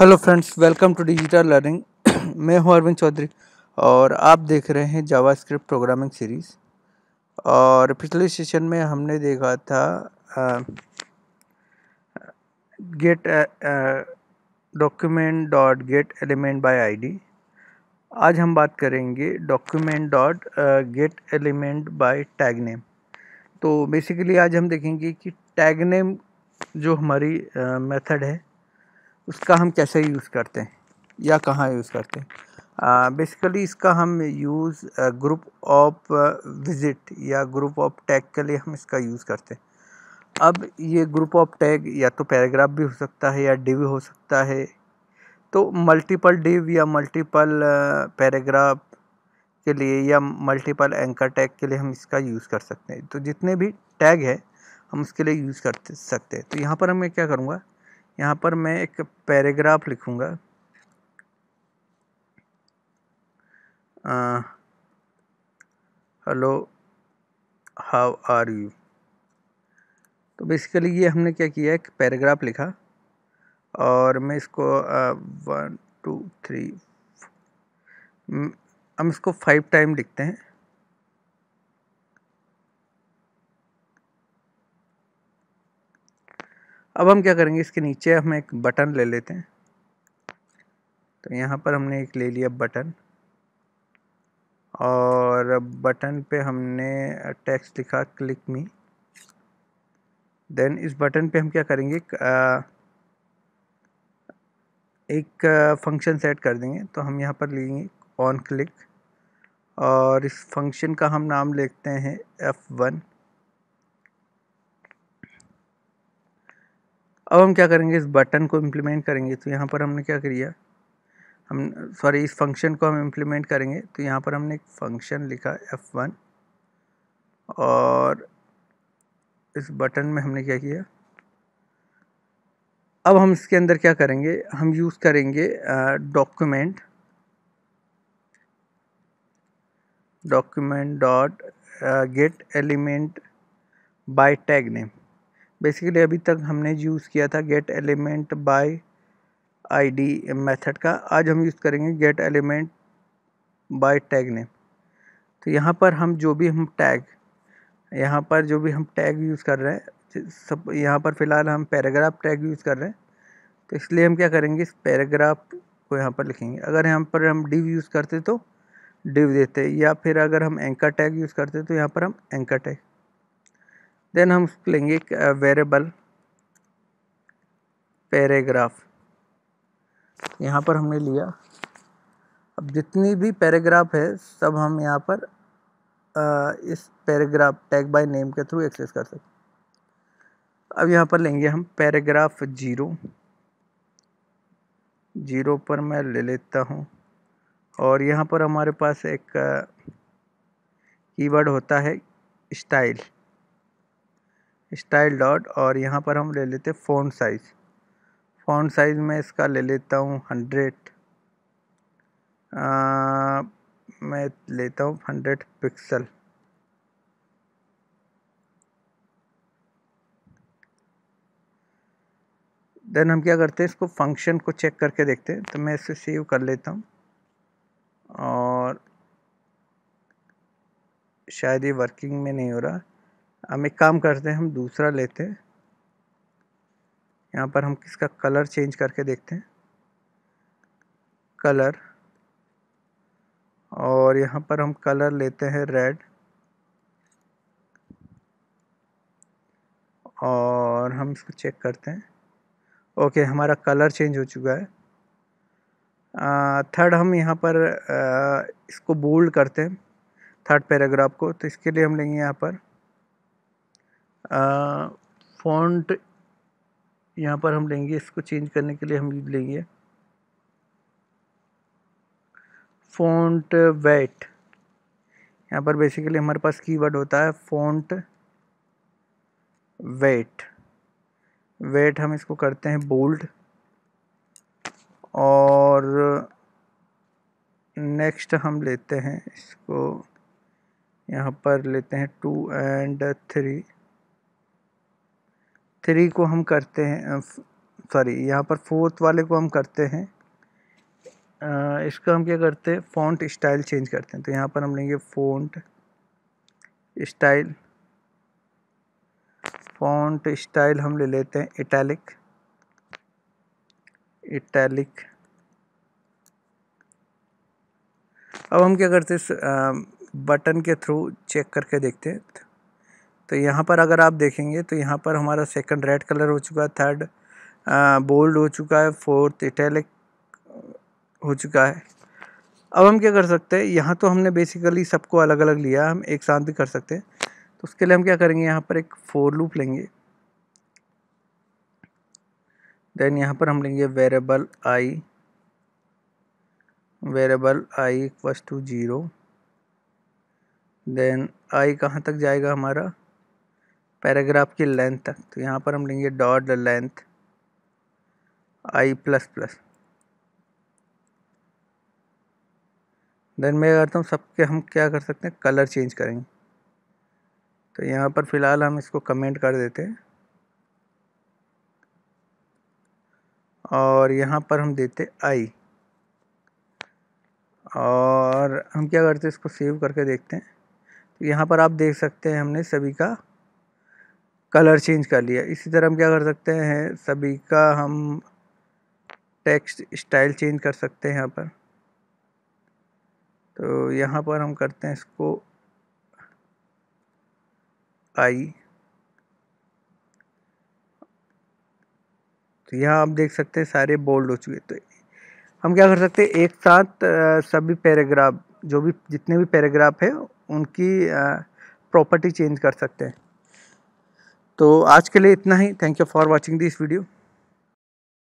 hello friends welcome to digital learning मैं हूं अरविंद चौधरी और आप देख रहे हैं जावास्क्रिप्ट प्रोग्रामिंग सीरीज़ और पिछले सेशन में हमने देखा था get document dot get element by ID आज हम बात करेंगे document dot get element by tag name तो बेसिकली आज हम देखेंगे कि टैग नेम जो हमारी मेथड है उसका हम कैसे यूज़ करते हैं या कहाँ यूज़ करते हैं बेसिकली इसका हम यूज़ ग्रुप ऑफ विज़िट या ग्रुप ऑफ टैग के लिए हम इसका यूज़ करते हैं अब ये ग्रुप ऑफ टैग या तो पैराग्राफ भी हो सकता है या डिव हो सकता है तो मल्टीपल डिव या मल्टीपल पैराग्राफ के लिए या मल्टीपल एंकर टैग के लिए हम इसका यूज़ कर सकते हैं तो जितने भी टैग है हम उसके लिए यूज़ कर सकते हैं तो यहाँ पर मैं क्या करूँगा यहाँ पर मैं एक पैराग्राफ लिखूँगा हेलो हाउ आर यू तो बेसिकली ये हमने क्या किया एक पैराग्राफ लिखा और मैं इसको वन टू थ्री हम इसको फाइव टाइम लिखते हैं अब हम क्या करेंगे इसके नीचे हम एक बटन ले लेते हैं तो यहाँ पर हमने एक ले लिया बटन और बटन पे हमने टेक्स्ट लिखा क्लिक मी देन इस बटन पे हम क्या करेंगे एक फंक्शन सेट कर देंगे तो हम यहाँ पर लेंगे ऑन क्लिक और इस फंक्शन का हम नाम लिखते हैं एफ़ वन अब हम क्या करेंगे इस बटन को इम्प्लीमेंट करेंगे तो यहाँ पर हमने क्या किया हम सॉरी इस फंक्शन को हम इम्प्लीमेंट करेंगे तो यहाँ पर हमने एक फंक्शन लिखा एफ़ वन और इस बटन में हमने क्या किया अब हम इसके अंदर क्या करेंगे हम यूज़ करेंगे document document dot get element by tag name basically अभी तक हमने यूज़ किया था get element by ID method का आज हम यूज़ करेंगे get element by tag name तो यहाँ पर हम जो भी हम टैग यहाँ पर जो भी हम टैग यूज़ कर रहे हैं सब यहाँ पर फ़िलहाल हम पैराग्राफ टैग यूज़ कर रहे हैं तो इसलिए हम क्या करेंगे इस पैराग्राफ को यहाँ पर लिखेंगे अगर यहाँ पर हम डिव यूज़ करते तो डिव देते या फिर अगर हम एंकर टैग यूज़ करते तो यहाँ पर हम एंकर टैग देन हम लेंगे वेरेबल पैराग्राफ यहाँ पर हमने लिया अब जितनी भी पैराग्राफ है सब हम यहाँ पर आ, इस पैराग्राफ टैग बाय नेम के थ्रू एक्सेस कर सकते अब यहाँ पर लेंगे हम पैराग्राफ जीरो जीरो पर मैं ले लेता हूँ और यहाँ पर हमारे पास एक कीवर्ड होता है स्टाइल स्टाइल डॉट और यहाँ पर हम ले लेते हैं फ़ोन साइज़ फ़ोन साइज़ में इसका ले लेता हूँ हंड्रेड मैं लेता हूँ हंड्रेड पिक्सल देन हम क्या करते हैं इसको फंक्शन को चेक करके देखते हैं तो मैं इसे सेव कर लेता हूँ और शायद ये वर्किंग में नहीं हो रहा हम एक काम करते हैं हम दूसरा लेते हैं यहाँ पर हम किसका कलर चेंज करके देखते हैं कलर और यहाँ पर हम कलर लेते हैं रेड और हम इसको चेक करते हैं ओके हमारा कलर चेंज हो चुका है थर्ड हम यहाँ पर आ, इसको बोल्ड करते हैं थर्ड पैराग्राफ को तो इसके लिए हम लेंगे यहाँ पर फ़ॉन्ट यहाँ पर हम लेंगे इसको चेंज करने के लिए हम लेंगे फ़ॉन्ट वेट यहाँ पर बेसिकली हमारे पास कीवर्ड होता है फ़ॉन्ट वेट वेट हम इसको करते हैं बोल्ड और नेक्स्ट हम लेते हैं इसको यहाँ पर लेते हैं टू एंड थ्री थ्री को हम करते हैं सॉरी यहाँ पर फोर्थ वाले को हम करते हैं इसका हम क्या करते हैं फ़ॉन्ट स्टाइल चेंज करते हैं तो यहाँ पर हम लेंगे फ़ॉन्ट स्टाइल फ़ॉन्ट स्टाइल हम ले लेते हैं इटैलिक इटैलिक अब हम क्या करते हैं बटन के थ्रू चेक करके देखते हैं तो यहाँ पर अगर आप देखेंगे तो यहाँ पर हमारा सेकंड रेड कलर हो चुका है थर्ड बोल्ड हो चुका है फोर्थ इटैलिक हो चुका है अब हम क्या कर सकते हैं यहाँ तो हमने बेसिकली सबको अलग अलग लिया हम एक साथ भी कर सकते हैं तो उसके लिए हम क्या करेंगे यहाँ पर एक फोर लूप लेंगे देन यहाँ पर हम लेंगे variable I variable I equals to zero then I कहाँ तक जाएगा हमारा पैराग्राफ की लेंथ तक तो यहाँ पर हम लेंगे dot length I plus plus then मैं करता तो हूँ सबके हम क्या कर सकते हैं कलर चेंज करेंगे तो यहाँ पर फ़िलहाल हम इसको कमेंट कर देते हैं और यहाँ पर हम देते आई और हम क्या करते हैं इसको सेव करके देखते हैं तो यहाँ पर आप देख सकते हैं हमने सभी का कलर चेंज कर लिया इसी तरह हम क्या कर सकते हैं सभी का हम टेक्स्ट स्टाइल चेंज कर सकते हैं यहाँ पर तो यहाँ पर हम करते हैं इसको आई तो यहाँ आप देख सकते हैं सारे बोल्ड हो चुके तो हम क्या कर सकते हैं एक साथ सभी पैराग्राफ जो भी जितने भी पैराग्राफ है उनकी प्रॉपर्टी चेंज कर सकते हैं तो आज के लिए इतना ही thank you for watching this video